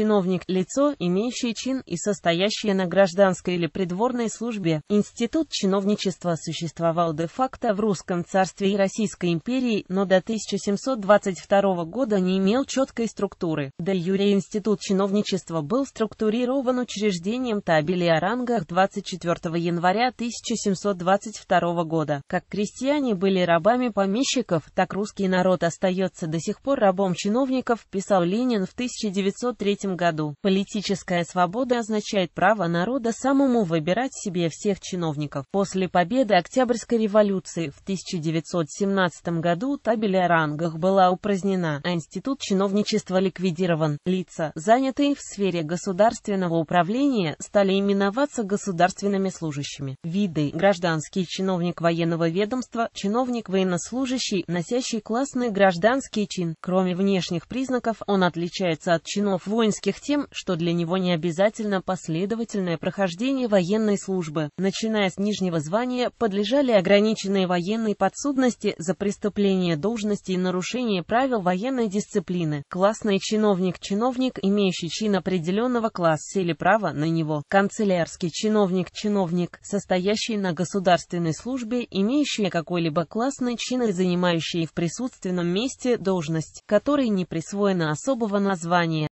Чиновник – лицо, имеющее чин и состоящее на гражданской или придворной службе. Институт чиновничества существовал де-факто в Русском царстве и Российской империи, но до 1722 года не имел четкой структуры. До юре институт чиновничества был структурирован учреждением табели о рангах 24 января 1722 года. Как крестьяне были рабами помещиков, так русский народ остается до сих пор рабом чиновников, писал Ленин в 1903 году. Политическая свобода означает право народа самому выбирать себе всех чиновников. После победы Октябрьской революции в 1917 году табель о рангах была упразднена, а институт чиновничества ликвидирован. Лица, занятые в сфере государственного управления, стали именоваться государственными служащими. Виды – гражданский чиновник военного ведомства, чиновник военнослужащий, носящий классный гражданский чин. Кроме внешних признаков, он отличается от чинов воинства воинских тем, что для него не обязательно последовательное прохождение военной службы. Начиная с нижнего звания, подлежали ограниченной военной подсудности за преступление должности и нарушение правил военной дисциплины. Классный чиновник-чиновник, имеющий чин определенного класса или право на него. Канцелярский чиновник-чиновник, состоящий на государственной службе, имеющий какой-либо классный чин и занимающий в присутственном месте должность, которой не присвоено особого названия.